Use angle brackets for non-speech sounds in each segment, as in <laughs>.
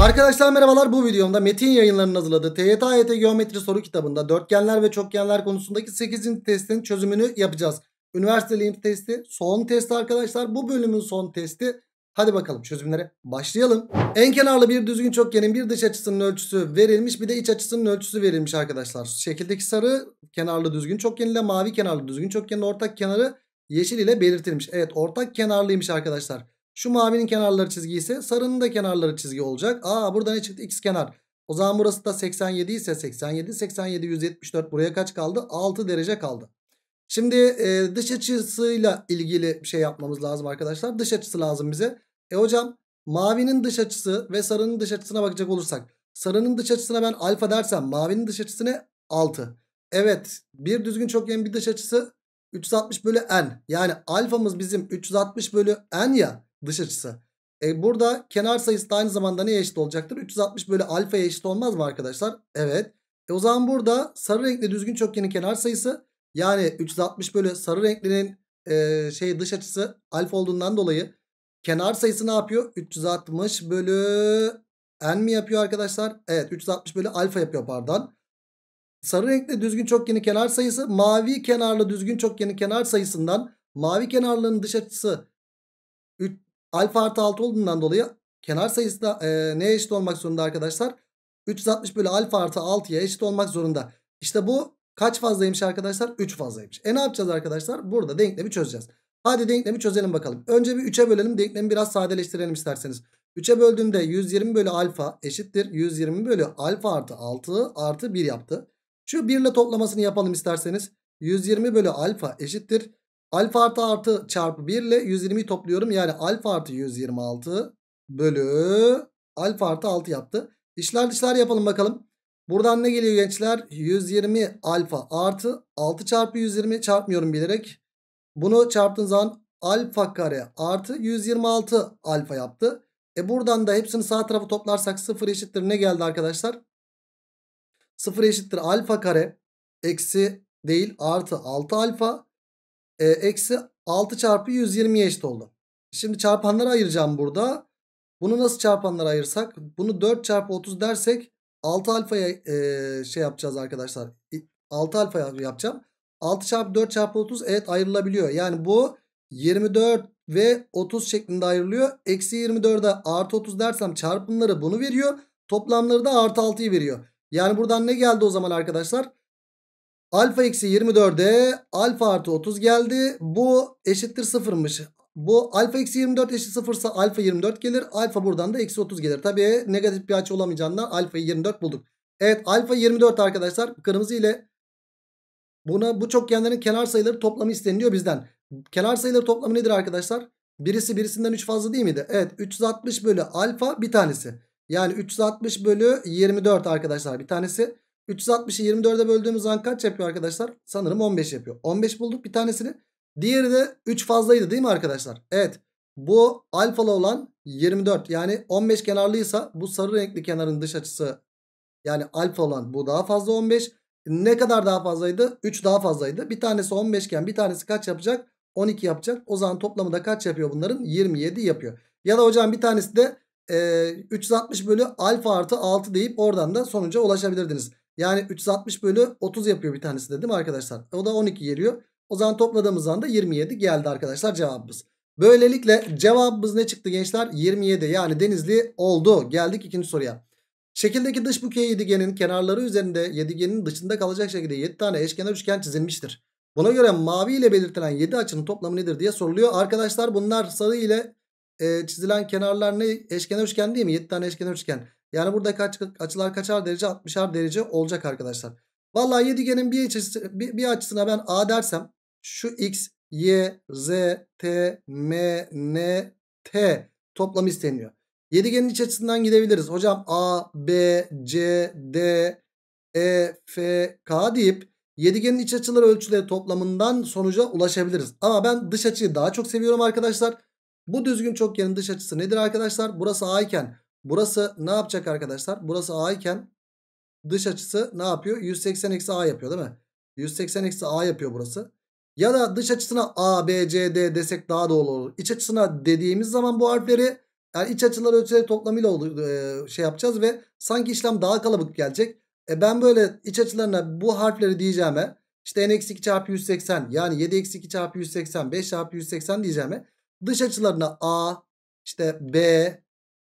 Arkadaşlar merhabalar bu videomda Metin yayınlarının hazırladığı TYT AYT e Geometri soru kitabında dörtgenler ve çokgenler konusundaki 8. testin çözümünü yapacağız. Üniversiteliğim testi son testi arkadaşlar bu bölümün son testi. Hadi bakalım çözümlere başlayalım. En kenarlı bir düzgün çokgenin bir dış açısının ölçüsü verilmiş bir de iç açısının ölçüsü verilmiş arkadaşlar. Şekildeki sarı kenarlı düzgün çokgen ile mavi kenarlı düzgün çokgenin ortak kenarı yeşil ile belirtilmiş. Evet ortak kenarlıymış arkadaşlar. Şu mavinin kenarları çizgi ise sarının da kenarları çizgi olacak. Aa burada ne çıktı? X kenar. O zaman burası da 87 ise 87, 87, 174 buraya kaç kaldı? 6 derece kaldı. Şimdi e, dış açısıyla ilgili bir şey yapmamız lazım arkadaşlar. Dış açısı lazım bize. E hocam mavinin dış açısı ve sarının dış açısına bakacak olursak. Sarının dış açısına ben alfa dersem mavinin dış açısı ne? 6. Evet bir düzgün çokgen bir dış açısı 360 bölü n. Yani alfamız bizim 360 bölü n ya dış açısı. E burada kenar sayısı da aynı zamanda neye eşit olacaktır? 360 bölü alfaya eşit olmaz mı arkadaşlar? Evet. E o zaman burada sarı renkli düzgün çokgenin kenar sayısı yani 360 bölü sarı renklinin e, şey dış açısı alfa olduğundan dolayı kenar sayısı ne yapıyor? 360 bölü n mi yapıyor arkadaşlar? Evet 360 bölü alfa yapıyor pardon. Sarı renkli düzgün çokgenin kenar sayısı mavi kenarlı düzgün çokgenin kenar sayısından mavi kenarlığın dış açısı Alfa artı 6 olduğundan dolayı kenar sayısı da e, neye eşit olmak zorunda arkadaşlar? 360 bölü alfa artı 6'ya eşit olmak zorunda. İşte bu kaç fazlaymış arkadaşlar? 3 fazlaymış. E ne yapacağız arkadaşlar? Burada denklemi çözeceğiz. Hadi denklemi çözelim bakalım. Önce bir 3'e bölelim. Denklemi biraz sadeleştirelim isterseniz. 3'e böldüğümde 120 bölü alfa eşittir. 120 bölü alfa artı 6 artı 1 yaptı. Şu 1 ile toplamasını yapalım isterseniz. 120 bölü alfa eşittir. Alfa artı artı çarpı 1 ile 120'yi topluyorum. Yani alfa artı 126 bölü alfa artı 6 yaptı. İşler dışlar yapalım bakalım. Buradan ne geliyor gençler? 120 alfa artı 6 çarpı 120 çarpmıyorum bilerek. Bunu çarptığın zaman alfa kare artı 126 alfa yaptı. E buradan da hepsini sağ tarafı toplarsak 0 eşittir ne geldi arkadaşlar? 0 eşittir alfa kare eksi değil artı 6 alfa e, eksi 6 çarpı 120'ye eşit oldu. Şimdi çarpanları ayıracağım burada. Bunu nasıl çarpanlara ayırsak? Bunu 4 çarpı 30 dersek 6 alfaya e, şey yapacağız arkadaşlar. 6 alfaya yapacağım. 6 çarpı 4 çarpı 30 evet ayrılabiliyor. Yani bu 24 ve 30 şeklinde ayrılıyor. Eksi 24'e artı 30 dersem çarpımları bunu veriyor. Toplamları da artı 6'yı veriyor. Yani buradan ne geldi o zaman arkadaşlar? Alfa eksi 24'e alfa artı 30 geldi. Bu eşittir sıfırmış. Bu alfa eksi 24 eşit sıfırsa ise alfa 24 gelir. Alfa buradan da eksi 30 gelir. Tabi negatif bir açı olamayacağından alfayı 24 bulduk. Evet alfa 24 arkadaşlar kırmızı ile buna bu çokgenlerin kenar sayıları toplamı isteniliyor bizden. Kenar sayıları toplamı nedir arkadaşlar? Birisi birisinden 3 fazla değil miydi? Evet 360 bölü alfa bir tanesi. Yani 360 bölü 24 arkadaşlar bir tanesi. 360'ı 24'e böldüğümüz zaman kaç yapıyor arkadaşlar? Sanırım 15 yapıyor. 15 bulduk bir tanesini. Diğeri de 3 fazlaydı değil mi arkadaşlar? Evet. Bu alfalı olan 24 yani 15 kenarlıysa bu sarı renkli kenarın dış açısı yani alfa olan bu daha fazla 15. Ne kadar daha fazlaydı? 3 daha fazlaydı. Bir tanesi 15 iken bir tanesi kaç yapacak? 12 yapacak. O zaman toplamı da kaç yapıyor bunların? 27 yapıyor. Ya da hocam bir tanesi de e, 360 bölü alfa artı 6 deyip oradan da sonuca ulaşabilirdiniz. Yani 360 bölü 30 yapıyor bir tanesi de değil mi arkadaşlar? O da 12 geliyor. O zaman topladığımız anda 27 geldi arkadaşlar cevabımız. Böylelikle cevabımız ne çıktı gençler? 27 yani denizli oldu. Geldik ikinci soruya. Şekildeki dış bükey yedigenin kenarları üzerinde yedigenin dışında kalacak şekilde 7 tane eşkenar üçgen çizilmiştir. Buna göre mavi ile belirtilen 7 açının toplamı nedir diye soruluyor. Arkadaşlar bunlar sarı ile e, çizilen kenarlar ne? Eşkenar üçgen değil mi? 7 tane eşkenar üçgen. Yani buradaki açılar kaçar derece? 60'ar derece olacak arkadaşlar. Vallahi yedigenin bir, açısı, bir, bir açısına ben A dersem şu x, y, z, t, m, n, t toplamı isteniyor. Yedigenin iç açısından gidebiliriz. Hocam A, B, C, D, E, F, K deyip yedigenin iç açıları ölçüleri toplamından sonuca ulaşabiliriz. Ama ben dış açıyı daha çok seviyorum arkadaşlar. Bu düzgün çokgenin dış açısı nedir arkadaşlar? Burası A iken Burası ne yapacak arkadaşlar? Burası A iken dış açısı ne yapıyor? 180 eksi A yapıyor değil mi? 180 eksi A yapıyor burası. Ya da dış açısına A, B, C, D desek daha doğru olur. İç açısına dediğimiz zaman bu harfleri yani iç açıları ölçüleri toplamıyla olur e, şey yapacağız ve sanki işlem daha kalabalık gelecek. E ben böyle iç açılarına bu harfleri diyeceğime işte n-2 çarpı 180 yani 7-2 çarpı 180 5 çarpı 180 diyeceğime dış açılarına A işte B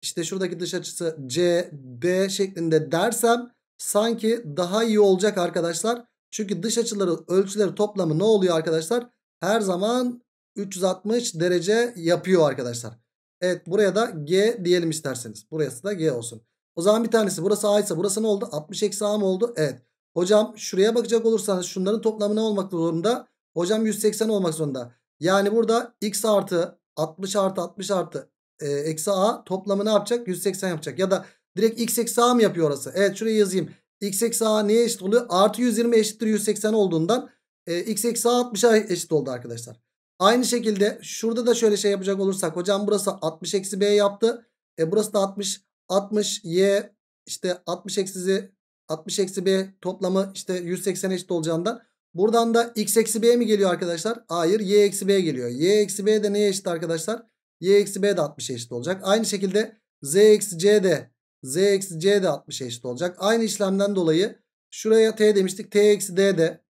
işte şuradaki dış açısı CD şeklinde dersem sanki daha iyi olacak arkadaşlar. Çünkü dış açıları ölçüleri toplamı ne oluyor arkadaşlar? Her zaman 360 derece yapıyor arkadaşlar. Evet buraya da G diyelim isterseniz. Burası da G olsun. O zaman bir tanesi burası A ise burası ne oldu? 60 eksi A mı oldu? Evet. Hocam şuraya bakacak olursanız şunların toplamı ne olmak zorunda? Hocam 180 olmak zorunda. Yani burada x artı 60 artı 60 artı e, eksi a toplamı ne yapacak? 180 yapacak. Ya da direkt x eksi a mı yapıyor orası? Evet şuraya yazayım. x eksi a neye eşit oluyor? Artı 120 eşittir 180 olduğundan e, x eksi a 60'a eşit oldu arkadaşlar. Aynı şekilde şurada da şöyle şey yapacak olursak. Hocam burası 60 eksi b yaptı. E burası da 60. 60 y işte 60 eksi 60 eksi b toplamı işte 180 eşit olacağından. Buradan da x eksi b mi geliyor arkadaşlar? Hayır y eksi b geliyor. y eksi b de neye eşit arkadaşlar? y eksi b de 60'a eşit olacak. Aynı şekilde z eksi c de z eksi c de 60'a eşit olacak. Aynı işlemden dolayı şuraya t demiştik. t eksi d de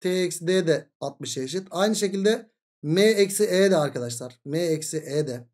t eksi d de 60 eşit. Aynı şekilde m eksi e de arkadaşlar. m eksi e de.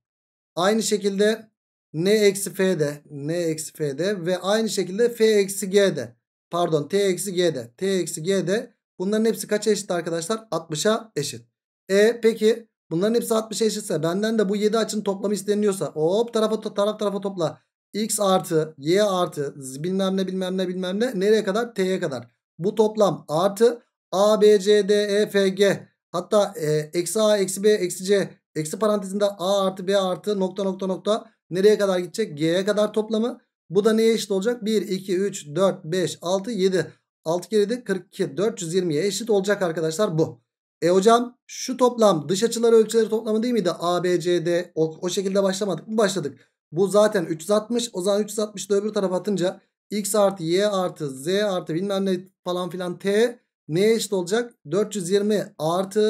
Aynı şekilde n eksi f de n eksi f de ve aynı şekilde f eksi g de. Pardon t eksi g de t eksi g de. Bunların hepsi kaç eşit arkadaşlar? 60'a eşit. E peki Bunların hepsi 60 eşitse şey benden de bu 7 açının toplamı isteniyorsa hop tarafa taraf tarafa topla. X artı Y artı bilmem ne bilmem ne bilmem ne nereye kadar? T'ye kadar. Bu toplam artı A, B, C, D, E, F, G hatta e, eksi A, eksi B, eksi C eksi parantezinde A artı B artı nokta nokta nokta nereye kadar gidecek? G'ye kadar toplamı. Bu da neye eşit olacak? 1, 2, 3, 4, 5, 6, 7. 6 kere de 42. 420'ye eşit olacak arkadaşlar bu. E hocam şu toplam dış açılar ölçüleri toplamı değil miydi? A, B, C, D o, o şekilde başlamadık mı? Başladık. Bu zaten 360. O zaman 360 da öbür tarafa atınca x artı y artı z artı bilmem ne falan filan t neye eşit olacak? 420 artı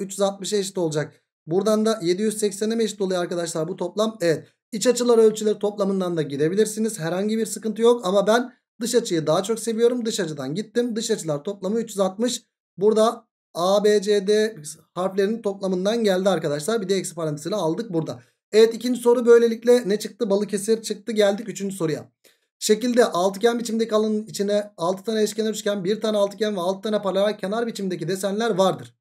360'a eşit olacak. Buradan da 780'e mi eşit oluyor arkadaşlar bu toplam? Evet. İç açılar ölçüleri toplamından da gidebilirsiniz. Herhangi bir sıkıntı yok ama ben dış açıyı daha çok seviyorum. Dış açıdan gittim. Dış açılar toplamı 360. Burada A, B, C, D harflerinin toplamından geldi arkadaşlar. Bir de eksi parantezini aldık burada. Evet ikinci soru böylelikle ne çıktı? Balıkesir çıktı. Geldik üçüncü soruya. Şekilde altıgen biçimdeki alanın içine 6 tane eşkenar üçgen, 1 tane altıgen ve 6 tane paralel kenar biçimdeki desenler vardır.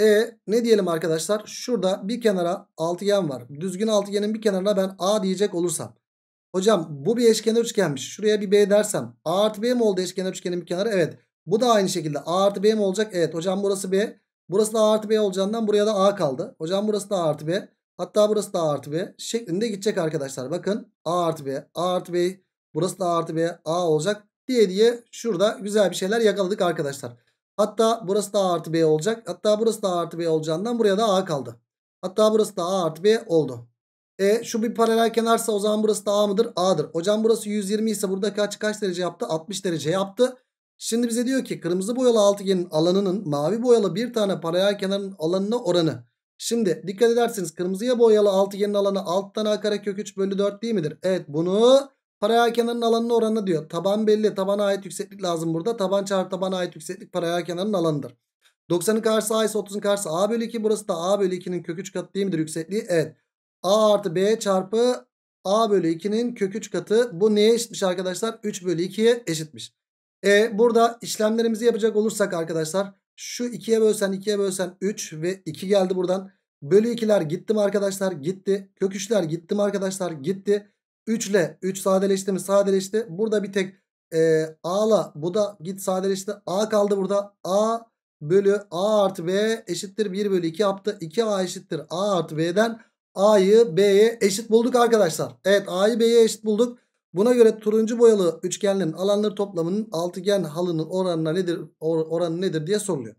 E ne diyelim arkadaşlar? Şurada bir kenara altıgen var. Düzgün altıgenin bir kenarına ben A diyecek olursam. Hocam bu bir eşkenar üçgenmiş. Şuraya bir B dersem. A artı B mi oldu eşkenar üçgenin bir kenarı? Evet. Bu da aynı şekilde A artı B mi olacak? Evet hocam burası B. Burası da A artı B olacağından buraya da A kaldı. Hocam burası da A artı B. Hatta burası da A artı B şeklinde gidecek arkadaşlar. Bakın A artı B, A artı B, burası da A artı B, A olacak diye diye şurada güzel bir şeyler yakaladık arkadaşlar. Hatta burası da A artı B olacak. Hatta burası da A artı B olacağından buraya da A kaldı. Hatta burası da A artı B oldu. E şu bir paralel kenarsa o zaman burası da A mıdır? A'dır. Hocam burası 120 ise burada kaç kaç derece yaptı? 60 derece yaptı. Şimdi bize diyor ki kırmızı boyalı altıgenin alanının mavi boyalı bir tane paralel kenarın alanına oranı. Şimdi dikkat ederseniz kırmızıya boyalı altıgenin alanı alt tane a kare kök 3 bölü 4 değil midir? Evet bunu paralel kenarın alanına oranı diyor. Taban belli tabana ait yükseklik lazım burada. Taban çarpı tabana ait yükseklik paralel kenarın alanıdır. 90'ın karşısı a ise 30'un karşısı a bölü 2. Burası da a bölü 2'nin kök 3 katı değil midir yüksekliği? Evet. a artı b çarpı a bölü 2'nin kök 3 katı. Bu neye eşitmiş arkadaşlar? 3 bölü 2'ye eşitmiş. E burada işlemlerimizi yapacak olursak arkadaşlar şu 2'ye bölsen 2'ye bölsen 3 ve 2 geldi buradan. Bölü 2'ler gitti mi arkadaşlar? Gitti. Kök 3'ler gitti mi arkadaşlar? Gitti. 3 ile 3 sadeleşti mi? Sadeleşti. Burada bir tek e, A'la bu da git sadeleşti. A kaldı burada. A bölü A artı B eşittir 1 bölü 2 yaptı. 2A eşittir A artı B'den A'yı B'ye eşit bulduk arkadaşlar. Evet A'yı B'ye eşit bulduk. Buna göre turuncu boyalı üçgenlerin alanları toplamının altıgen halının oranına nedir or, oranı nedir diye soruluyor.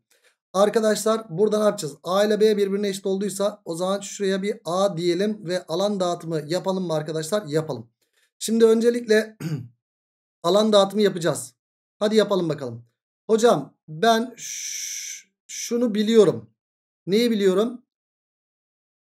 Arkadaşlar burada ne yapacağız? A ile B birbirine eşit olduysa o zaman şuraya bir A diyelim ve alan dağıtımı yapalım mı arkadaşlar? Yapalım. Şimdi öncelikle <clears throat> alan dağıtımı yapacağız. Hadi yapalım bakalım. Hocam ben şunu biliyorum. Neyi biliyorum?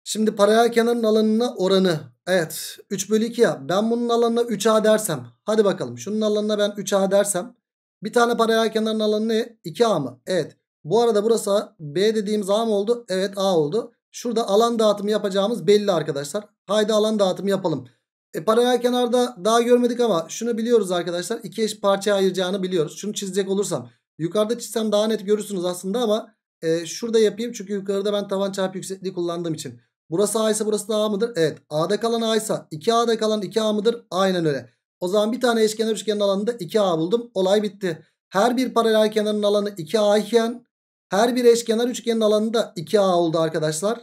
Şimdi paralel kenarın alanına oranı Evet 3 bölü 2 ya. Ben bunun alanına 3A dersem. Hadi bakalım şunun alanına ben 3A dersem. Bir tane paralel kenarın alanı ne? 2A mı? Evet. Bu arada burası B dediğimiz A mı oldu? Evet A oldu. Şurada alan dağıtımı yapacağımız belli arkadaşlar. Haydi alan dağıtımı yapalım. E, paralel kenarda daha görmedik ama şunu biliyoruz arkadaşlar. iki eş parçaya ayıracağını biliyoruz. Şunu çizecek olursam. Yukarıda çizsem daha net görürsünüz aslında ama e, şurada yapayım. Çünkü yukarıda ben tavan çarpı yüksekliği kullandığım için. Burası A ise burası da A mıdır? Evet. A'da kalan A ise 2A'da kalan 2A mıdır? Aynen öyle. O zaman bir tane eşkenar üçgenin alanında 2A buldum. Olay bitti. Her bir paralel kenarın alanı 2A iken her bir eşkenar üçgenin alanında 2A oldu arkadaşlar.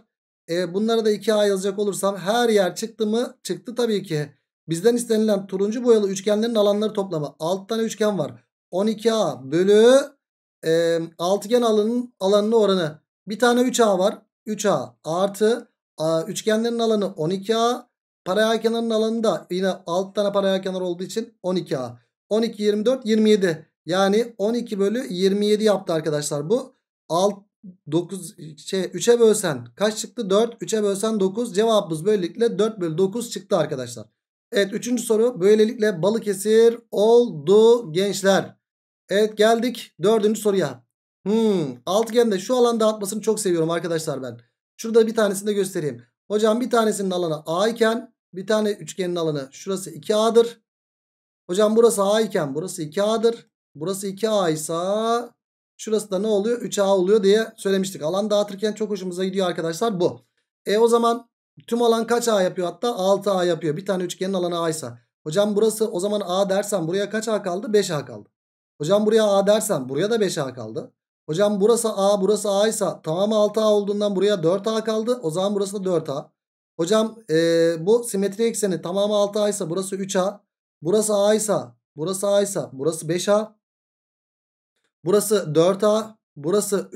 E, bunları da 2A yazacak olursam her yer çıktı mı? Çıktı tabii ki. Bizden istenilen turuncu boyalı üçgenlerin alanları toplamı. 6 tane üçgen var. 12A bölü e, altıgen alanın alanının oranı. Bir tane 3A var. 3A artı üçgenlerin alanı 12A. Paralel kenarın alanı da yine 6 tane paralel kenar olduğu için 12A. 12, 24, 27. Yani 12 bölü 27 yaptı arkadaşlar bu. 6, 9, şey, 3'e bölsen kaç çıktı? 4. 3'e bölsen 9. Cevabımız böylelikle 4 bölü 9 çıktı arkadaşlar. Evet 3. soru böylelikle Balıkesir oldu gençler. Evet geldik 4. soruya. Hmm, altıgende şu alan dağıtmasını çok seviyorum arkadaşlar ben. Şurada bir tanesini de göstereyim. Hocam bir tanesinin alanı A iken bir tane üçgenin alanı şurası 2A'dır. Hocam burası A iken burası 2A'dır. Burası 2A ise şurası da ne oluyor? 3A oluyor diye söylemiştik. Alan dağıtırken çok hoşumuza gidiyor arkadaşlar bu. E o zaman tüm alan kaç A yapıyor hatta? 6A yapıyor. Bir tane üçgenin alanı A ise. Hocam burası o zaman A dersen buraya kaç A kaldı? 5A kaldı. Hocam buraya A dersen buraya da 5A kaldı. Hocam burası A burası A ise tamamı 6A olduğundan buraya 4A kaldı. O zaman burası da 4A. Hocam e, bu simetri ekseni tamamı 6A ise burası 3A. Burası A ise burası A ise burası 5A. Burası 4A. Burası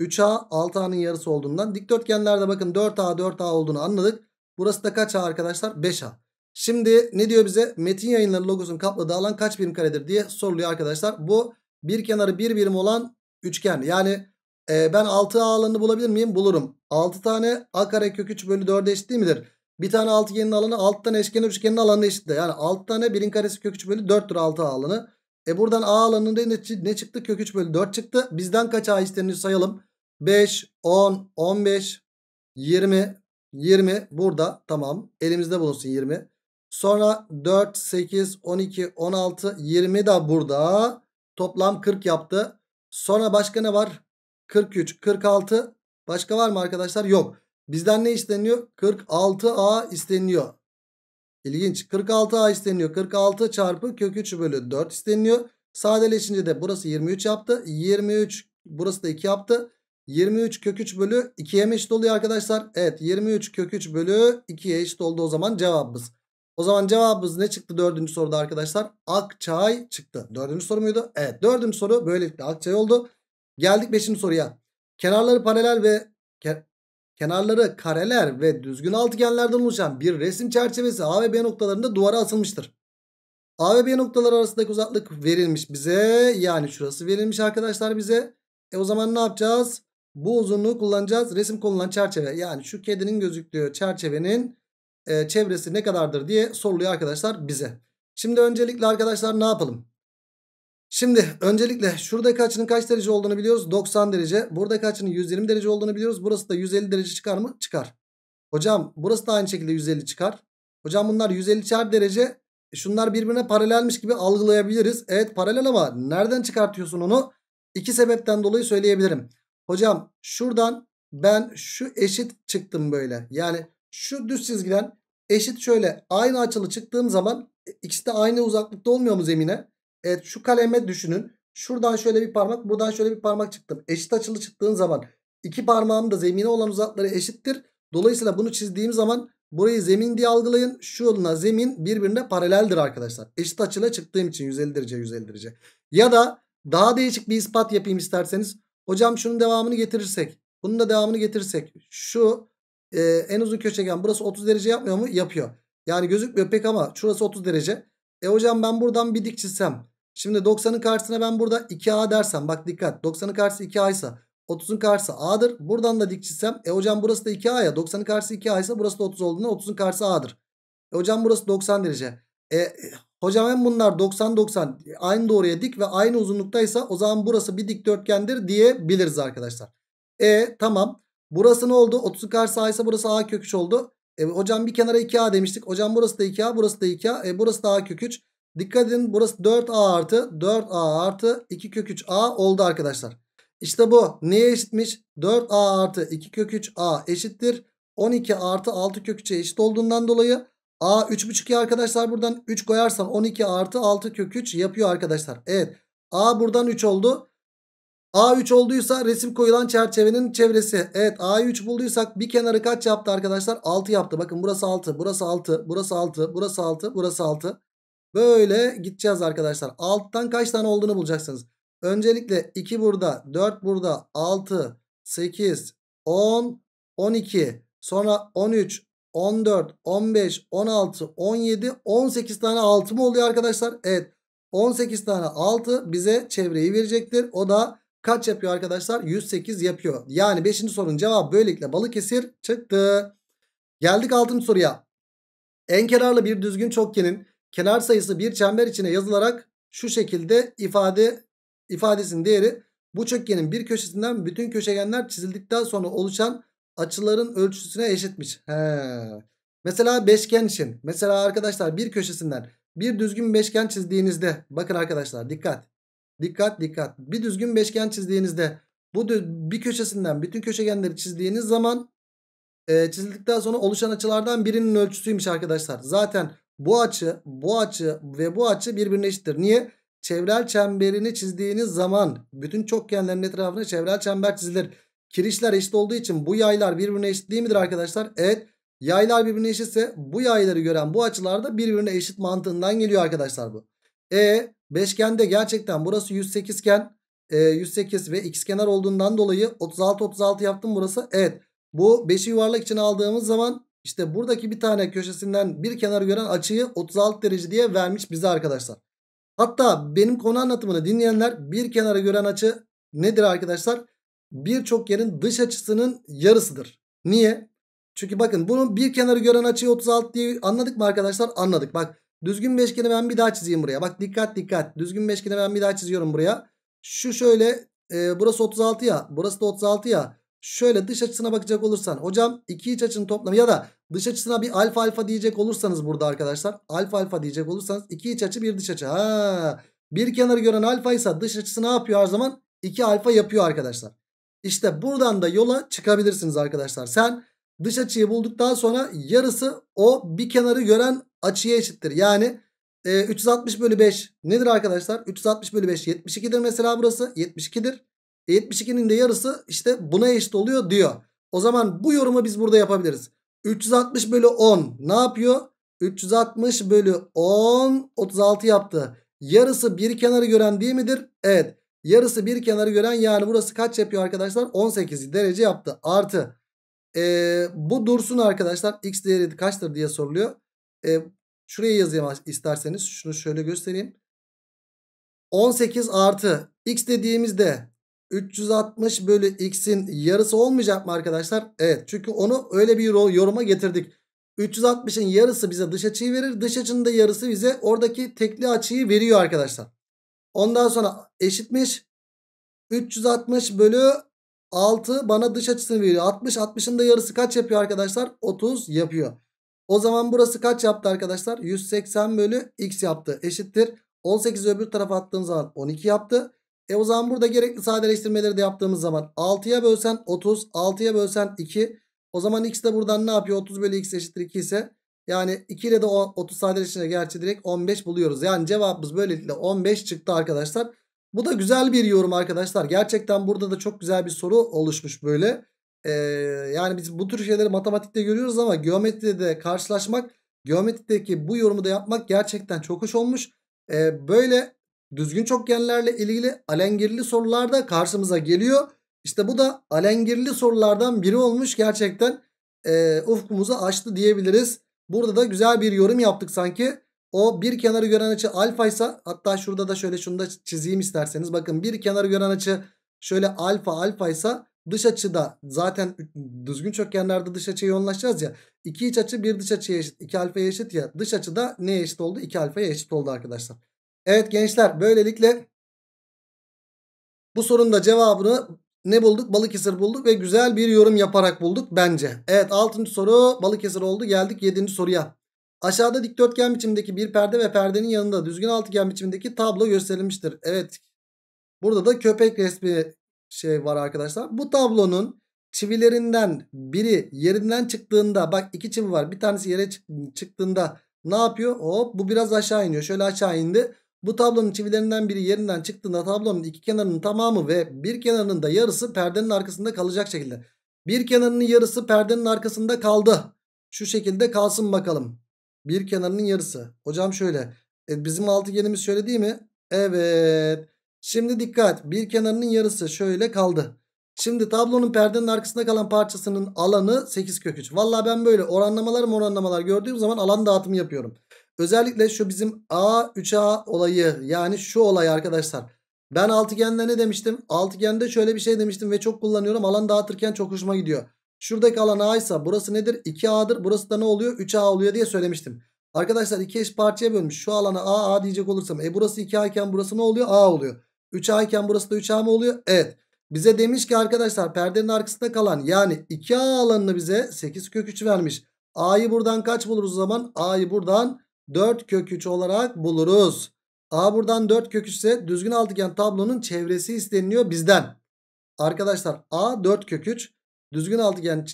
3A 6A'nın yarısı olduğundan dikdörtgenlerde bakın 4A 4A olduğunu anladık. Burası da kaç A arkadaşlar? 5A. Şimdi ne diyor bize? Metin yayınları logosunun kapladığı alan kaç birim karedir diye soruluyor arkadaşlar. Bu bir kenarı bir birim olan üçgen. Yani e, ben 6 a alanını bulabilir miyim? Bulurum. 6 tane a kare kök 3 bölü 4'e eşit değil midir? Bir tane altıgenin alanı 6 tane eşkenar üçgenin alanı eşit. de Yani 6 tane 1'in karesi kök 3 bölü 4'tür 6 a alanı. E buradan a alanında ne, ne çıktı? Kök 3 bölü 4 çıktı. Bizden kaç a istenir sayalım. 5, 10, 15, 20, 20 burada tamam. Elimizde bulunsun 20. Sonra 4, 8, 12, 16, 20 de burada. Toplam 40 yaptı. Sonra başka ne var? 43, 46. Başka var mı arkadaşlar? Yok. Bizden ne isteniyor? 46A isteniyor. İlginç. 46A isteniyor. 46 çarpı kök 3 bölü 4 isteniyor. Sadeleşince de burası 23 yaptı. 23 burası da 2 yaptı. 23 kök 3 bölü 2'ye mi eşit oluyor arkadaşlar? Evet 23 kök 3 bölü 2'ye eşit oldu o zaman cevabımız. O zaman cevabımız ne çıktı dördüncü soruda arkadaşlar? Akçay çıktı. Dördüncü soru muydu? Evet dördüncü soru böylelikle Akçay oldu. Geldik beşinci soruya. Kenarları paralel ve ke kenarları kareler ve düzgün altıgenlerden oluşan bir resim çerçevesi A ve B noktalarında duvara asılmıştır. A ve B noktaları arasındaki uzaklık verilmiş bize. Yani şurası verilmiş arkadaşlar bize. E o zaman ne yapacağız? Bu uzunluğu kullanacağız. Resim konulan çerçeve yani şu kedinin gözüktüğü çerçevenin e, çevresi ne kadardır diye soruluyor arkadaşlar bize. Şimdi öncelikle arkadaşlar ne yapalım? Şimdi öncelikle şuradaki açının kaç derece olduğunu biliyoruz. 90 derece. Buradaki açının 120 derece olduğunu biliyoruz. Burası da 150 derece çıkar mı? Çıkar. Hocam burası da aynı şekilde 150 çıkar. Hocam bunlar 150 150'şer derece. E, şunlar birbirine paralelmiş gibi algılayabiliriz. Evet paralel ama nereden çıkartıyorsun onu? İki sebepten dolayı söyleyebilirim. Hocam şuradan ben şu eşit çıktım böyle. Yani şu düz çizgiden eşit şöyle aynı açılı çıktığım zaman e, ikisi de aynı uzaklıkta olmuyor mu zemine? Evet şu kaleme düşünün. Şuradan şöyle bir parmak buradan şöyle bir parmak çıktım. Eşit açılı çıktığın zaman iki parmağım da zemine olan uzakları eşittir. Dolayısıyla bunu çizdiğim zaman burayı zemin diye algılayın. Şu yoluna zemin birbirine paraleldir arkadaşlar. Eşit açıyla çıktığım için 150 derece 150 derece. Ya da daha değişik bir ispat yapayım isterseniz. Hocam şunun devamını getirirsek. Bunun da devamını getirirsek. Şu e, en uzun köşegen burası 30 derece yapmıyor mu? Yapıyor. Yani gözükmüyor pek ama şurası 30 derece. E hocam ben buradan bir dik çizsem. Şimdi 90'ın karşısına ben burada 2A dersem. Bak dikkat 90'ın karşısı 2A ise 30'un karşısı A'dır. Buradan da dik çizsem. E hocam burası da 2A ya. 90'ın karşısı 2A ise burası da 30 olduğunda 30'un karşısı A'dır. E hocam burası 90 derece. E, hocam hem bunlar 90-90 aynı doğruya dik ve aynı uzunluktaysa o zaman burası bir dikdörtgendir diyebiliriz arkadaşlar. E tamam. Burası ne oldu? 30'un karşısı A ise burası A kök 3 oldu. E, hocam bir kenara 2A demiştik. Hocam burası da 2A burası da 2A. E, burası da A kök 3. Dikkat edin burası 4A artı 4A artı 2 kök 3A oldu arkadaşlar. İşte bu neye eşitmiş? 4A artı 2 kök 3A eşittir. 12 artı 6 kök 3'e eşit olduğundan dolayı A 3.5'i arkadaşlar buradan 3 koyarsam 12 artı 6 kök 3 yapıyor arkadaşlar. Evet A buradan 3 oldu. A3 olduysa resim koyulan çerçevenin çevresi. Evet A3 bulduysak bir kenarı kaç yaptı arkadaşlar? 6 yaptı. Bakın burası 6, burası 6, burası 6, burası 6, burası 6. Böyle gideceğiz arkadaşlar. Alttan kaç tane olduğunu bulacaksınız. Öncelikle 2 burada, 4 burada, 6, 8, 10, 12. Sonra 13, 14, 15, 16, 17, 18 tane 6 mı oluyor arkadaşlar? Evet. 18 tane 6 bize çevreyi verecektir. O da kaç yapıyor arkadaşlar? 108 yapıyor. Yani 5. sorunun cevabı böylelikle Balıkesir çıktı. Geldik 6. soruya. En kenarlı bir düzgün çokgenin kenar sayısı bir çember içine yazılarak şu şekilde ifade ifadesinin değeri bu çokgenin bir köşesinden bütün köşegenler çizildikten sonra oluşan açıların ölçüsüne eşitmiş. He. Mesela beşgen için. Mesela arkadaşlar bir köşesinden bir düzgün beşgen çizdiğinizde bakın arkadaşlar dikkat. Dikkat dikkat. Bir düzgün beşgen çizdiğinizde bu bir köşesinden bütün köşegenleri çizdiğiniz zaman e, çizildikten sonra oluşan açılardan birinin ölçüsüymüş arkadaşlar. Zaten bu açı, bu açı ve bu açı birbirine eşittir. Niye? Çevrel çemberini çizdiğiniz zaman bütün çokgenlerin etrafına çevrel çember çizilir. Kirişler eşit olduğu için bu yaylar birbirine eşit değil midir arkadaşlar? Evet. Yaylar birbirine eşitse bu yayları gören bu açılar da birbirine eşit mantığından geliyor arkadaşlar bu. E Beşgende gerçekten burası 108 iken e, 108 ve x kenar olduğundan dolayı 36 36 yaptım burası. Evet bu 5'i yuvarlak için aldığımız zaman işte buradaki bir tane köşesinden bir kenarı gören açıyı 36 derece diye vermiş bize arkadaşlar. Hatta benim konu anlatımını dinleyenler bir kenara gören açı nedir arkadaşlar? Birçok yerin dış açısının yarısıdır. Niye? Çünkü bakın bunun bir kenarı gören açıyı 36 diye anladık mı arkadaşlar? Anladık. Bak Düzgün beşgeni ben bir daha çizeyim buraya. Bak dikkat dikkat. Düzgün beşgeni ben bir daha çiziyorum buraya. Şu şöyle e, burası 36 ya. Burası da 36 ya. Şöyle dış açısına bakacak olursan. Hocam iki iç açının toplamı ya da dış açısına bir alfa alfa diyecek olursanız burada arkadaşlar. Alfa alfa diyecek olursanız iki iç açı bir dış açı. Ha. Bir kenarı gören alfa ise dış açısı ne yapıyor her zaman? 2 alfa yapıyor arkadaşlar. İşte buradan da yola çıkabilirsiniz arkadaşlar. Sen dış açıyı bulduktan sonra yarısı o bir kenarı gören açıya eşittir. Yani e, 360 bölü 5 nedir arkadaşlar? 360 bölü 5 72'dir mesela burası 72'dir. E, 72'nin de yarısı işte buna eşit oluyor diyor. O zaman bu yorumu biz burada yapabiliriz. 360 bölü 10 ne yapıyor? 360 bölü 10 36 yaptı. Yarısı bir kenarı gören değil midir? Evet. Yarısı bir kenarı gören yani burası kaç yapıyor arkadaşlar? 18 derece yaptı. Artı. E, bu dursun arkadaşlar. X değeri kaçtır diye soruluyor. E, Şuraya yazayım isterseniz. Şunu şöyle göstereyim. 18 artı x dediğimizde 360 bölü x'in yarısı olmayacak mı arkadaşlar? Evet çünkü onu öyle bir yoruma getirdik. 360'ın yarısı bize dış açıyı verir. Dış açının da yarısı bize oradaki tekli açıyı veriyor arkadaşlar. Ondan sonra eşitmiş. 360 bölü 6 bana dış açısını veriyor. 60 60'ın da yarısı kaç yapıyor arkadaşlar? 30 yapıyor. O zaman burası kaç yaptı arkadaşlar? 180 bölü x yaptı. Eşittir. 18'i öbür tarafa attığım zaman 12 yaptı. E o zaman burada gerekli sadeleştirmeleri de yaptığımız zaman 6'ya bölsen 30, 6'ya bölsen 2. O zaman x de buradan ne yapıyor? 30 bölü x eşittir 2 ise yani 2 ile de 30 sadeleştirince gerçi direkt 15 buluyoruz. Yani cevabımız böylelikle 15 çıktı arkadaşlar. Bu da güzel bir yorum arkadaşlar. Gerçekten burada da çok güzel bir soru oluşmuş böyle. Ee, yani biz bu tür şeyleri matematikte görüyoruz ama geometride karşılaşmak geometrideki bu yorumu da yapmak gerçekten çok hoş olmuş. E, böyle düzgün çokgenlerle ilgili alengirli sorular da karşımıza geliyor. İşte bu da alengirli sorulardan biri olmuş gerçekten e, ufkumuzu açtı diyebiliriz. Burada da güzel bir yorum yaptık sanki. O bir kenarı gören açı alfa ise hatta şurada da şöyle şunu da çizeyim isterseniz. Bakın bir kenarı gören açı şöyle alfa alfa ise dış açıda zaten düzgün çökenlerde dış açıya yoğunlaşacağız ya. 2 iç açı bir dış açıya eşit. 2 alfaya eşit ya. Dış açıda neye eşit oldu? 2 alfaya eşit oldu arkadaşlar. Evet gençler böylelikle bu sorunun da cevabını ne bulduk? Balıkesir bulduk ve güzel bir yorum yaparak bulduk bence. Evet 6. soru Balıkesir oldu. Geldik 7. soruya. Aşağıda dikdörtgen biçimindeki bir perde ve perdenin yanında düzgün altıgen biçimindeki tablo gösterilmiştir. Evet. Burada da köpek resmi şey var arkadaşlar. Bu tablonun çivilerinden biri yerinden çıktığında bak iki çivi var. Bir tanesi yere çıktığında ne yapıyor? Hop bu biraz aşağı iniyor. Şöyle aşağı indi. Bu tablonun çivilerinden biri yerinden çıktığında tablonun iki kenarının tamamı ve bir kenarının da yarısı perdenin arkasında kalacak şekilde. Bir kenarının yarısı perdenin arkasında kaldı. Şu şekilde kalsın bakalım. Bir kenarının yarısı. Hocam şöyle. E, bizim altıgenimiz şöyle değil mi? Evet. Şimdi dikkat bir kenarının yarısı şöyle kaldı. Şimdi tablonun perdenin arkasında kalan parçasının alanı 8 kök 3. Valla ben böyle oranlamalar mı oranlamalar gördüğüm zaman alan dağıtımı yapıyorum. Özellikle şu bizim A 3A olayı yani şu olay arkadaşlar. Ben altıgende ne demiştim? Altıgende şöyle bir şey demiştim ve çok kullanıyorum. Alan dağıtırken çok hoşuma gidiyor. Şuradaki alan A ise burası nedir? 2A'dır. Burası da ne oluyor? 3A oluyor diye söylemiştim. Arkadaşlar iki eş parçaya bölmüş. Şu alana A A diyecek olursam. E burası 2A iken burası ne oluyor? A oluyor. 3A iken burası da 3A mı oluyor? Evet. Bize demiş ki arkadaşlar perdenin arkasında kalan yani 2A alanını bize 8 kök 3 vermiş. A'yı buradan kaç buluruz o zaman? A'yı buradan 4 kök 3 olarak buluruz. A buradan 4 kök 3 ise düzgün altıgen tablonun çevresi isteniliyor bizden. Arkadaşlar A 4 kök 3 düzgün altıgen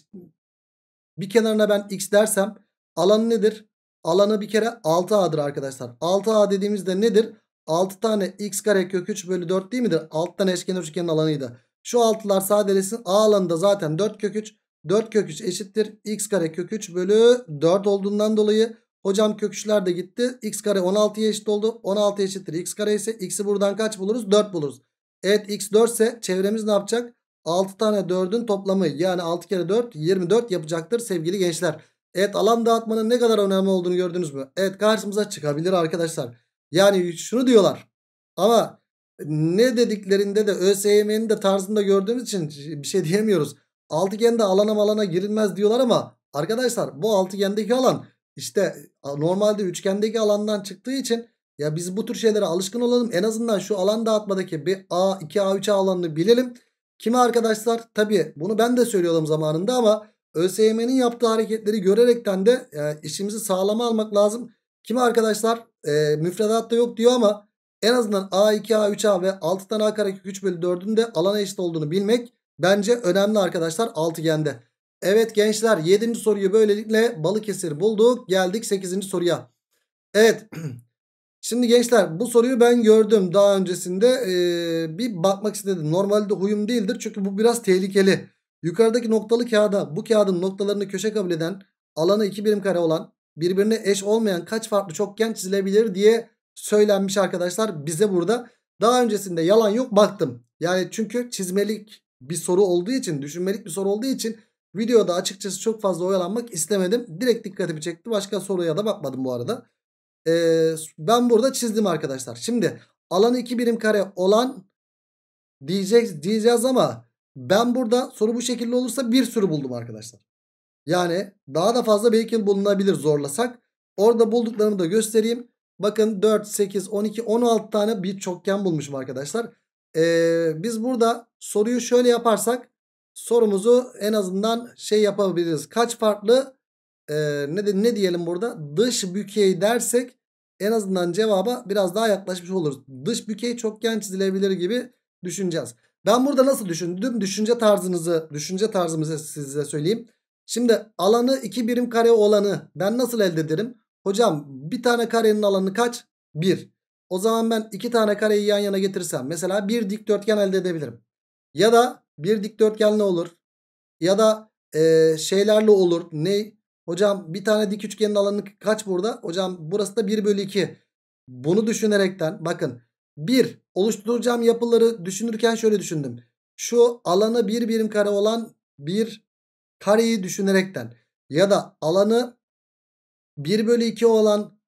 bir kenarına ben x dersem alanı nedir? Alanı bir kere 6A'dır arkadaşlar. 6A dediğimizde nedir? 6 tane x kare kök 3 bölü 4 değil midir? 6 tane eşkenar üçgenin alanıydı. Şu 6'lar sadelesin A alanında zaten 4 kök 3. 4 kök 3 eşittir. x kare kök 3 bölü 4 olduğundan dolayı hocam kök 3'ler de gitti. x kare 16'ya eşit oldu. 16 eşittir. x kare ise x'i buradan kaç buluruz? 4 buluruz. Evet x 4 ise çevremiz ne yapacak? 6 tane 4'ün toplamı yani 6 kere 4 24 yapacaktır sevgili gençler. Evet alan dağıtmanın ne kadar önemli olduğunu gördünüz mü? Evet karşımıza çıkabilir arkadaşlar. Yani şunu diyorlar ama ne dediklerinde de ÖSYM'nin de tarzında gördüğümüz için bir şey diyemiyoruz. Altıgende alana malana girilmez diyorlar ama arkadaşlar bu altıgendeki alan işte normalde üçgendeki alandan çıktığı için ya biz bu tür şeylere alışkın olalım. En azından şu alan dağıtmadaki bir A, 2A, 3A alanını bilelim. Kimi arkadaşlar? tabii bunu ben de söylüyordum zamanında ama ÖSYM'nin yaptığı hareketleri görerekten de işimizi sağlama almak lazım. Kimi arkadaşlar? E, müfredatta yok diyor ama en azından A2, A3A ve tane A karekök 3 bölü 4'ün de alana eşit olduğunu bilmek bence önemli arkadaşlar altıgende. Evet gençler 7. soruyu böylelikle Balıkesir bulduk. Geldik 8. soruya. Evet. <clears throat> Şimdi gençler bu soruyu ben gördüm daha öncesinde ee, bir bakmak istedim. Normalde huyum değildir çünkü bu biraz tehlikeli. Yukarıdaki noktalı kağıda bu kağıdın noktalarını köşe kabul eden alanı 2 birim kare olan birbirine eş olmayan kaç farklı çokgen çizilebilir diye söylenmiş arkadaşlar bize burada. Daha öncesinde yalan yok baktım. Yani çünkü çizmelik bir soru olduğu için, düşünmelik bir soru olduğu için videoda açıkçası çok fazla oyalanmak istemedim. Direkt dikkatimi çekti. Başka soruya da bakmadım bu arada. Ee, ben burada çizdim arkadaşlar. Şimdi alanı 2 birim kare olan diyeceğiz, diyeceğiz ama ben burada soru bu şekilde olursa bir sürü buldum arkadaşlar. Yani daha da fazla belki bulunabilir zorlasak. Orada bulduklarımı da göstereyim. Bakın 4, 8, 12, 16 tane bir çokgen bulmuşum arkadaşlar. Ee, biz burada soruyu şöyle yaparsak sorumuzu en azından şey yapabiliriz. Kaç farklı e, ne, de, ne diyelim burada dış bükey dersek en azından cevaba biraz daha yaklaşmış oluruz. Dış bükey çokgen çizilebilir gibi düşüneceğiz. Ben burada nasıl düşündüm? Düşünce tarzınızı, düşünce tarzımızı size söyleyeyim. Şimdi alanı 2 birim kare olanı ben nasıl elde ederim? Hocam bir tane karenin alanı kaç? 1. O zaman ben 2 tane kareyi yan yana getirsem mesela bir dikdörtgen elde edebilirim. Ya da bir dikdörtgen ne olur? Ya da e, şeylerle olur. Ne? Hocam bir tane dik üçgenin alanı kaç burada? Hocam burası da 1 bölü 2. Bunu düşünerekten bakın. 1. Oluşturacağım yapıları düşünürken şöyle düşündüm. Şu alanı 1 bir birim kare olan bir kareyi düşünerekten ya da alanı 1 bölü 2 olan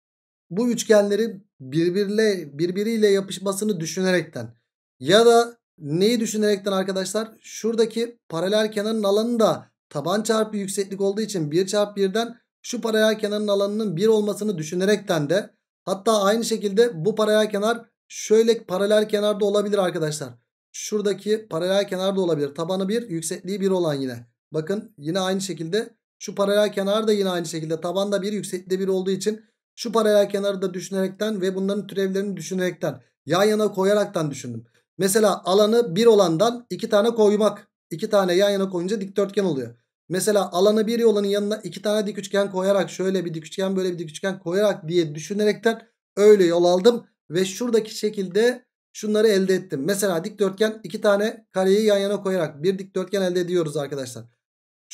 bu üçgenlerin birbirle, birbiriyle yapışmasını düşünerekten ya da neyi düşünerekten arkadaşlar şuradaki paralel kenarın alanı da taban çarpı yükseklik olduğu için 1 çarpı 1'den şu paralel kenarın alanının 1 olmasını düşünerekten de hatta aynı şekilde bu paralel kenar şöyle paralel kenarda olabilir arkadaşlar. Şuradaki paralel kenarda olabilir. Tabanı 1 yüksekliği 1 olan yine. Bakın yine aynı şekilde şu paralel kenar da yine aynı şekilde tabanda bir yüksekte bir olduğu için şu paralel kenarı da düşünerekten ve bunların türevlerini düşünerekten yan yana koyaraktan düşündüm. Mesela alanı bir olandan iki tane koymak. iki tane yan yana koyunca dikdörtgen oluyor. Mesela alanı 1 olanın yanına iki tane dik üçgen koyarak şöyle bir dik üçgen böyle bir dik üçgen koyarak diye düşünerekten öyle yol aldım. Ve şuradaki şekilde şunları elde ettim. Mesela dikdörtgen iki tane kareyi yan yana koyarak bir dikdörtgen elde ediyoruz arkadaşlar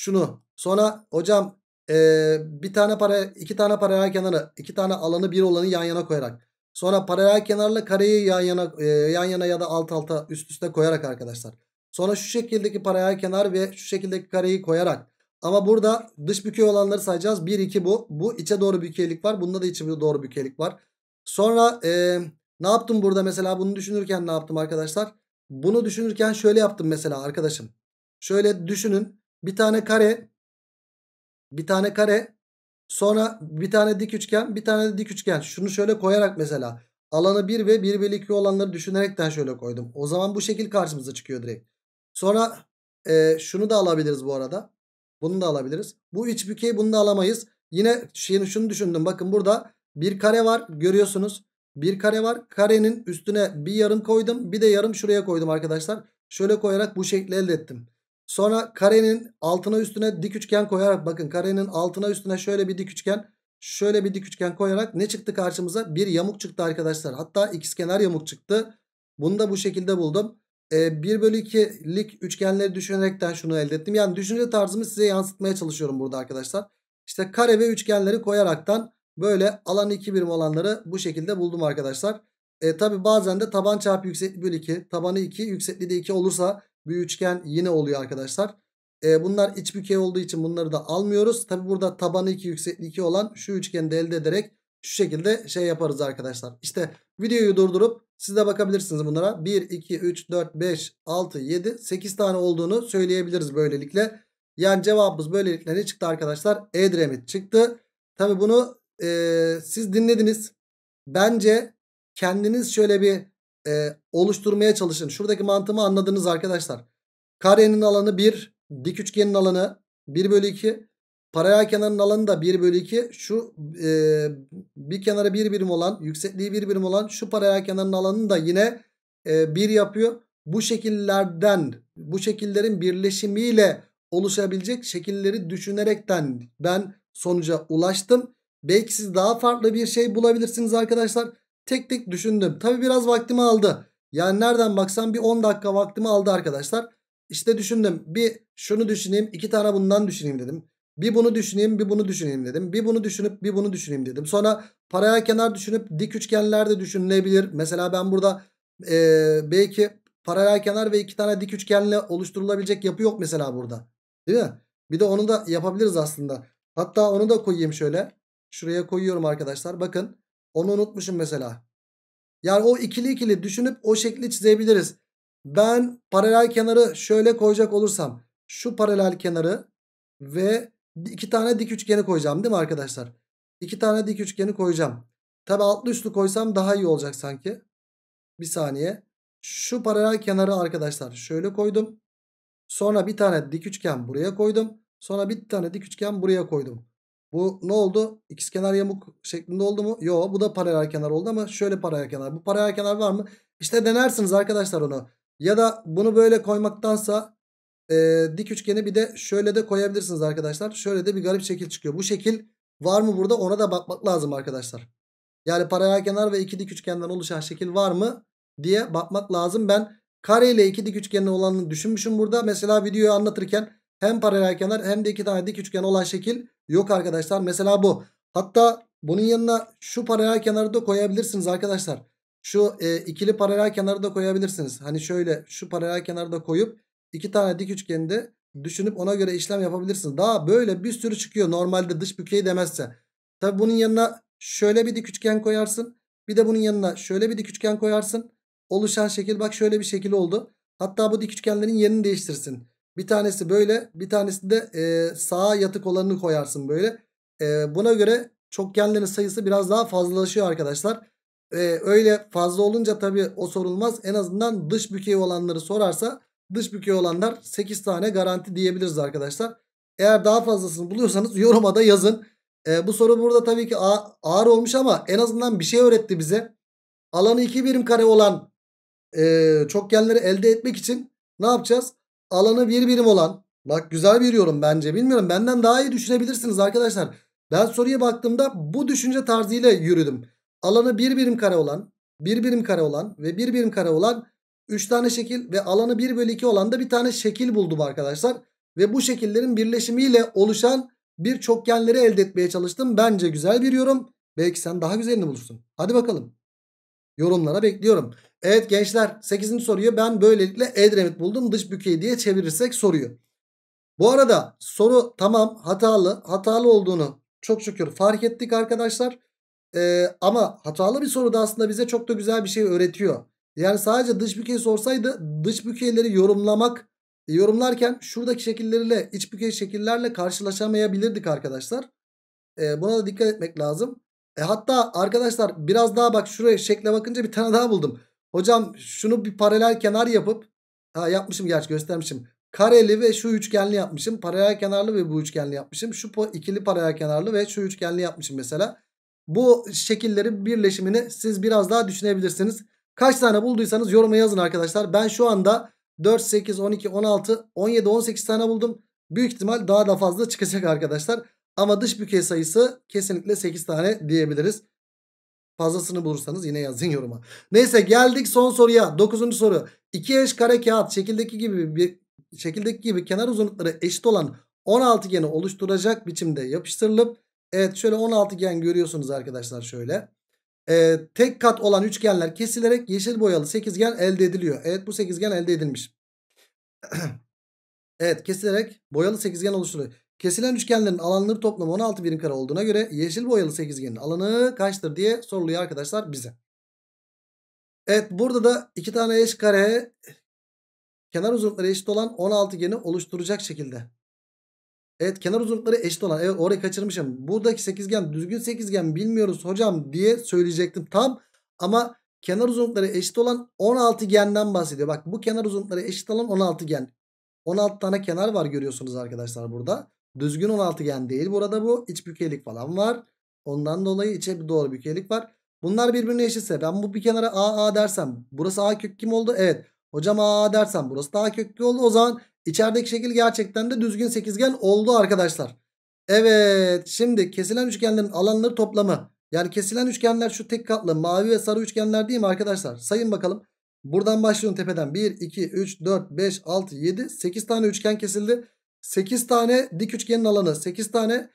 şunu sonra hocam ee, bir tane para iki tane paralel kenarı iki tane alanı bir olanı yan yana koyarak sonra paralel kenarla kareyi yan yana e, yan yana ya da alt alta üst üste koyarak arkadaşlar. Sonra şu şekildeki paralel kenar ve şu şekildeki kareyi koyarak ama burada dış bükey olanları sayacağız. 1 2 bu. Bu içe doğru bükeylik var. Bunda da içe doğru bükeylik var. Sonra e, ne yaptım burada mesela bunu düşünürken ne yaptım arkadaşlar? Bunu düşünürken şöyle yaptım mesela arkadaşım. Şöyle düşünün bir tane kare bir tane kare sonra bir tane dik üçgen bir tane de dik üçgen. Şunu şöyle koyarak mesela alanı 1 ve 1 bölü 2 olanları düşünerekten şöyle koydum. O zaman bu şekil karşımıza çıkıyor direkt. Sonra e, şunu da alabiliriz bu arada. Bunu da alabiliriz. Bu iç bükey bunu da alamayız. Yine şimdi şunu düşündüm. Bakın burada bir kare var görüyorsunuz. Bir kare var. Karenin üstüne bir yarım koydum. Bir de yarım şuraya koydum arkadaşlar. Şöyle koyarak bu şekli elde ettim. Sonra karenin altına üstüne dik üçgen koyarak bakın karenin altına üstüne şöyle bir dik üçgen şöyle bir dik üçgen koyarak ne çıktı karşımıza? Bir yamuk çıktı arkadaşlar. Hatta ikizkenar yamuk çıktı. Bunu da bu şekilde buldum. E, ee, 1 bölü 2'lik üçgenleri düşünerekten şunu elde ettim. Yani düşünce tarzımı size yansıtmaya çalışıyorum burada arkadaşlar. İşte kare ve üçgenleri koyaraktan böyle alanı 2 birim olanları bu şekilde buldum arkadaşlar. E, ee, Tabi bazen de taban çarpı yükseklik bölü 2, tabanı 2, yüksekliği de 2 olursa bir üçgen yine oluyor arkadaşlar. E, bunlar iç bükey olduğu için bunları da almıyoruz. Tabi burada tabanı 2 yüksekliği 2 olan şu üçgeni de elde ederek şu şekilde şey yaparız arkadaşlar. İşte videoyu durdurup siz de bakabilirsiniz bunlara. 1, 2, 3, 4, 5, 6, 7, 8 tane olduğunu söyleyebiliriz böylelikle. Yani cevabımız böylelikle ne çıktı arkadaşlar? Edremit çıktı. Tabi bunu e, siz dinlediniz. Bence kendiniz şöyle bir e, oluşturmaya çalışın. Şuradaki mantığımı anladınız arkadaşlar. Karenin alanı 1. Dik üçgenin alanı 1 bölü 2. Paralel kenarın alanı da 1 bölü 2. Şu e, bir kenara 1 bir birim olan yüksekliği 1 bir birim olan şu paralel kenarın alanını da yine e, yapıyor. Bu şekillerden bu şekillerin birleşimiyle oluşabilecek şekilleri düşünerekten ben sonuca ulaştım. Belki siz daha farklı bir şey bulabilirsiniz arkadaşlar. Tek tek düşündüm. Tabi biraz vaktimi aldı. Yani nereden baksan bir 10 dakika vaktimi aldı arkadaşlar. İşte düşündüm. Bir şunu düşüneyim. iki tane bundan düşüneyim dedim. Bir bunu düşüneyim bir bunu düşüneyim dedim. Bir bunu düşünüp bir bunu düşüneyim dedim. Sonra paraya kenar düşünüp dik üçgenler de düşünülebilir. Mesela ben burada e, belki paralel kenar ve iki tane dik üçgenle oluşturulabilecek yapı yok mesela burada. Değil mi? Bir de onu da yapabiliriz aslında. Hatta onu da koyayım şöyle. Şuraya koyuyorum arkadaşlar. Bakın onu unutmuşum mesela. Yani o ikili ikili düşünüp o şekli çizebiliriz. Ben paralel kenarı şöyle koyacak olursam şu paralel kenarı ve iki tane dik üçgeni koyacağım değil mi arkadaşlar? İki tane dik üçgeni koyacağım. Tabi altlı üstlü koysam daha iyi olacak sanki. Bir saniye. Şu paralel kenarı arkadaşlar şöyle koydum. Sonra bir tane dik üçgen buraya koydum. Sonra bir tane dik üçgen buraya koydum. Bu ne oldu? İkiz kenar yamuk şeklinde oldu mu? Yo bu da paralel kenar oldu ama şöyle paralel kenar. Bu paralel kenar var mı? İşte denersiniz arkadaşlar onu. Ya da bunu böyle koymaktansa e, dik üçgeni bir de şöyle de koyabilirsiniz arkadaşlar. Şöyle de bir garip şekil çıkıyor. Bu şekil var mı burada ona da bakmak lazım arkadaşlar. Yani paralel kenar ve iki dik üçgenden oluşan şekil var mı diye bakmak lazım. Ben kare ile iki dik üçgenli olanını düşünmüşüm burada. Mesela videoyu anlatırken hem paralel kenar hem de iki tane dik üçgen olan şekil yok arkadaşlar. Mesela bu. Hatta bunun yanına şu paralel kenarı da koyabilirsiniz arkadaşlar. Şu e, ikili paralel kenarı da koyabilirsiniz. Hani şöyle şu paralel kenarı da koyup iki tane dik üçgeni de düşünüp ona göre işlem yapabilirsiniz. Daha böyle bir sürü çıkıyor normalde dış bükey demezse. Tabi bunun yanına şöyle bir dik üçgen koyarsın. Bir de bunun yanına şöyle bir dik üçgen koyarsın. Oluşan şekil bak şöyle bir şekil oldu. Hatta bu dik üçgenlerin yerini değiştirsin. Bir tanesi böyle bir tanesi de e, sağa yatık olanını koyarsın böyle. E, buna göre çokgenlerin sayısı biraz daha fazlalaşıyor arkadaşlar. E, öyle fazla olunca tabii o sorulmaz. En azından dış bükey olanları sorarsa dış bükey olanlar 8 tane garanti diyebiliriz arkadaşlar. Eğer daha fazlasını buluyorsanız <laughs> yoruma da yazın. E, bu soru burada tabii ki ağır olmuş ama en azından bir şey öğretti bize. Alanı 2 birim kare olan e, çokgenleri elde etmek için ne yapacağız? alanı bir birim olan. Bak güzel bir yorum bence. Bilmiyorum benden daha iyi düşünebilirsiniz arkadaşlar. Ben soruya baktığımda bu düşünce tarzıyla yürüdüm. Alanı bir birim kare olan, bir birim kare olan ve bir birim kare olan 3 tane şekil ve alanı 1 bölü 2 olan da bir tane şekil buldum arkadaşlar. Ve bu şekillerin birleşimiyle oluşan bir çokgenleri elde etmeye çalıştım. Bence güzel bir yorum. Belki sen daha güzelini bulursun. Hadi bakalım. Yorumlara bekliyorum. Evet gençler 8. soruyu ben böylelikle Edremit buldum. Dış bükey diye çevirirsek soruyu. Bu arada soru tamam hatalı. Hatalı olduğunu çok şükür fark ettik arkadaşlar. Ee, ama hatalı bir soru da aslında bize çok da güzel bir şey öğretiyor. Yani sadece dış bükey sorsaydı dış bükeyleri yorumlamak e, yorumlarken şuradaki şekillerle iç bükey şekillerle karşılaşamayabilirdik arkadaşlar. Ee, buna da dikkat etmek lazım. E hatta arkadaşlar biraz daha bak şuraya şekle bakınca bir tane daha buldum. Hocam şunu bir paralel kenar yapıp ha yapmışım gerçi göstermişim. Kareli ve şu üçgenli yapmışım. Paralel kenarlı ve bu üçgenli yapmışım. Şu ikili paralel kenarlı ve şu üçgenli yapmışım mesela. Bu şekillerin birleşimini siz biraz daha düşünebilirsiniz. Kaç tane bulduysanız yoruma yazın arkadaşlar. Ben şu anda 4, 8, 12, 16, 17, 18 tane buldum. Büyük ihtimal daha da fazla çıkacak arkadaşlar. Ama dış bükey sayısı kesinlikle 8 tane diyebiliriz. Fazlasını bulursanız yine yazın yoruma. Neyse geldik son soruya. 9. soru. 2 eş kare kağıt şekildeki gibi bir şekildeki gibi kenar uzunlukları eşit olan 16 geni oluşturacak biçimde yapıştırılıp evet şöyle 16 gen görüyorsunuz arkadaşlar şöyle. Ee, tek kat olan üçgenler kesilerek yeşil boyalı sekizgen elde ediliyor. Evet bu sekizgen elde edilmiş. <clears throat> evet kesilerek boyalı sekizgen oluşturuyor. Kesilen üçgenlerin alanları toplamı 16 birim kare olduğuna göre yeşil boyalı sekizgenin alanı kaçtır diye soruluyor arkadaşlar bize. Evet burada da iki tane eş kare kenar uzunlukları eşit olan 16 geni oluşturacak şekilde. Evet kenar uzunlukları eşit olan evet orayı kaçırmışım. Buradaki sekizgen düzgün sekizgen bilmiyoruz hocam diye söyleyecektim tam ama kenar uzunlukları eşit olan 16 genden bahsediyor. Bak bu kenar uzunlukları eşit olan 16 gen. 16 tane kenar var görüyorsunuz arkadaşlar burada. Düzgün 16 gen değil burada bu. İç bükelik falan var. Ondan dolayı içe bir doğru bükelik var. Bunlar birbirine eşitse ben bu bir kenara AA dersem burası A kök kim oldu? Evet. Hocam AA dersem burası da A kök kim oldu? O zaman içerideki şekil gerçekten de düzgün sekizgen oldu arkadaşlar. Evet şimdi kesilen üçgenlerin alanları toplamı. Yani kesilen üçgenler şu tek katlı mavi ve sarı üçgenler değil mi arkadaşlar? Sayın bakalım. Buradan başlıyorum tepeden. 1, 2, 3, 4, 5, 6, 7, 8 tane üçgen kesildi. 8 tane dik üçgenin alanı. 8 tane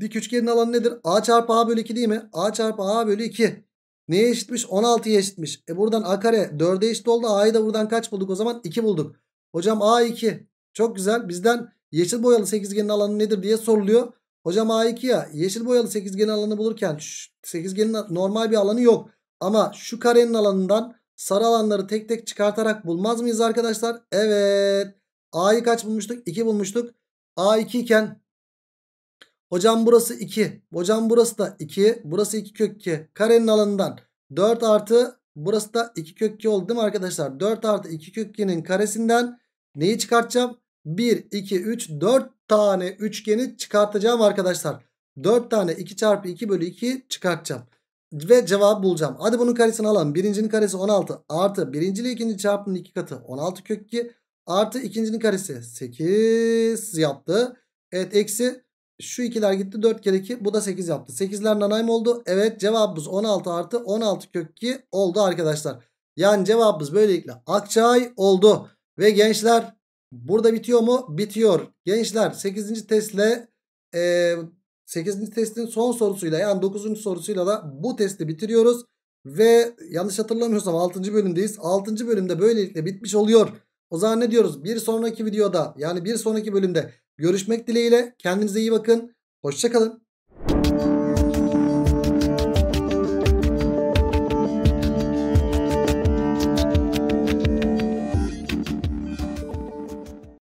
dik üçgenin alanı nedir? A çarpı A bölü 2 değil mi? A çarpı A bölü 2. Neye eşitmiş? 16'ya eşitmiş. E buradan A kare 4'e eşit oldu. A'yı da buradan kaç bulduk o zaman? 2 bulduk. Hocam A2. Çok güzel. Bizden yeşil boyalı sekizgenin alanı nedir diye soruluyor. Hocam A2 ya yeşil boyalı sekizgenin alanı bulurken sekizgenin normal bir alanı yok. Ama şu karenin alanından sarı alanları tek tek çıkartarak bulmaz mıyız arkadaşlar? Evet. A'yı kaç bulmuştuk? 2 bulmuştuk. A 2 iken hocam burası 2. Hocam burası da 2. Burası 2 kök 2. Karenin alanından 4 artı burası da 2 kök 2 oldu değil mi arkadaşlar? 4 artı 2 kök 2'nin karesinden neyi çıkartacağım? 1, 2, 3, 4 tane üçgeni çıkartacağım arkadaşlar. 4 tane 2 çarpı 2 bölü 2 çıkartacağım. Ve cevabı bulacağım. Hadi bunun karesini alalım. Birincinin karesi 16 artı birinciyle ikinci çarpının 2 katı 16 kök 2. Artı ikincinin karesi 8 yaptı. Evet eksi şu ikiler gitti 4 kere 2 bu da 8 yaptı. 8'ler nanay mı oldu? Evet cevabımız 16 artı 16 kök 2 oldu arkadaşlar. Yani cevabımız böylelikle Akçay oldu. Ve gençler burada bitiyor mu? Bitiyor. Gençler 8. testle e, 8. testin son sorusuyla yani 9. sorusuyla da bu testi bitiriyoruz. Ve yanlış hatırlamıyorsam 6. bölümdeyiz. 6. bölümde böylelikle bitmiş oluyor. O zaman ne diyoruz? Bir sonraki videoda yani bir sonraki bölümde görüşmek dileğiyle kendinize iyi bakın. Hoşçakalın.